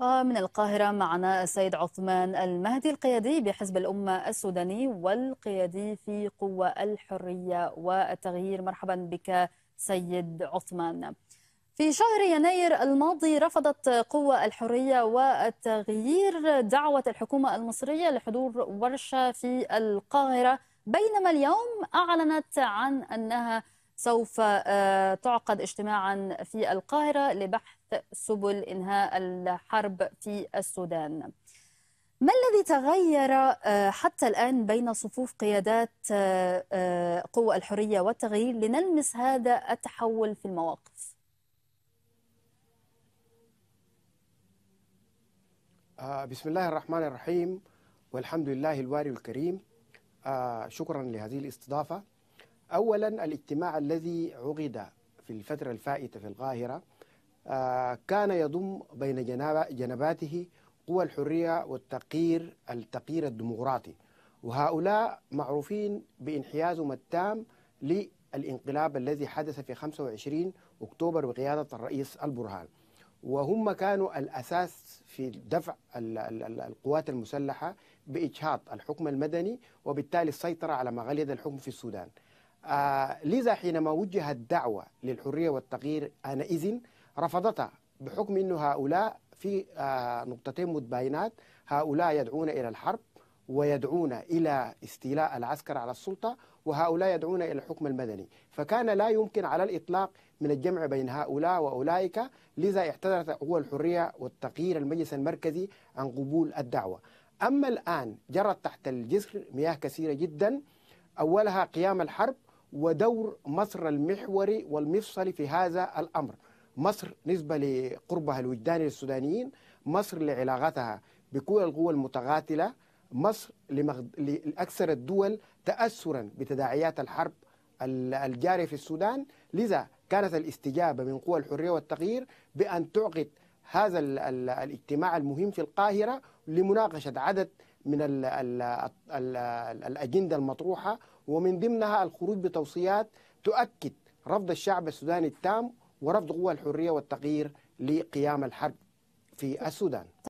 من القاهرة معنا السيد عثمان المهدي القيادي بحزب الأمة السوداني والقيادي في قوة الحرية والتغيير مرحبا بك سيد عثمان في شهر يناير الماضي رفضت قوة الحرية والتغيير دعوة الحكومة المصرية لحضور ورشة في القاهرة بينما اليوم أعلنت عن أنها سوف آه، تعقد اجتماعا في القاهرة لبحث سبل إنهاء الحرب في السودان ما الذي تغير آه، حتى الآن بين صفوف قيادات آه، آه، قوى الحرية والتغيير لنلمس هذا التحول في المواقف بسم الله الرحمن الرحيم والحمد لله الواري الكريم شكرا لهذه الاستضافة أولا الاجتماع الذي عقد في الفترة الفائتة في القاهرة آه، كان يضم بين جنباته قوى الحرية والتغيير التغيير الديمقراطي وهؤلاء معروفين بانحيازهم التام للانقلاب الذي حدث في 25 أكتوبر بقيادة الرئيس البرهان وهم كانوا الأساس في دفع القوات المسلحة بإجهاض الحكم المدني وبالتالي السيطرة على ما الحكم في السودان آه، لذا حينما وجهت دعوة للحرية والتغيير آنئذ رفضتها بحكم أن هؤلاء في آه، نقطتين متباينات هؤلاء يدعون إلى الحرب ويدعون إلى استيلاء العسكر على السلطة وهؤلاء يدعون إلى الحكم المدني فكان لا يمكن على الإطلاق من الجمع بين هؤلاء وأولئك لذا اعتذرت قوى الحرية والتغيير المجلس المركزي عن قبول الدعوة أما الآن جرت تحت الجسر مياه كثيرة جدا أولها قيام الحرب ودور مصر المحوري والمفصلي في هذا الأمر مصر نسبة لقربها الوجداني للسودانيين مصر لعلاقتها بكل القوى المتقاتلة مصر لأكثر الدول تأثرا بتداعيات الحرب الجارية في السودان لذا كانت الاستجابة من قوى الحرية والتغيير بأن تعقد هذا الاجتماع المهم في القاهرة لمناقشة عدد من الأجندة المطروحة ومن ضمنها الخروج بتوصيات تؤكد رفض الشعب السوداني التام ورفض قوى الحرية والتغيير لقيام الحرب في السودان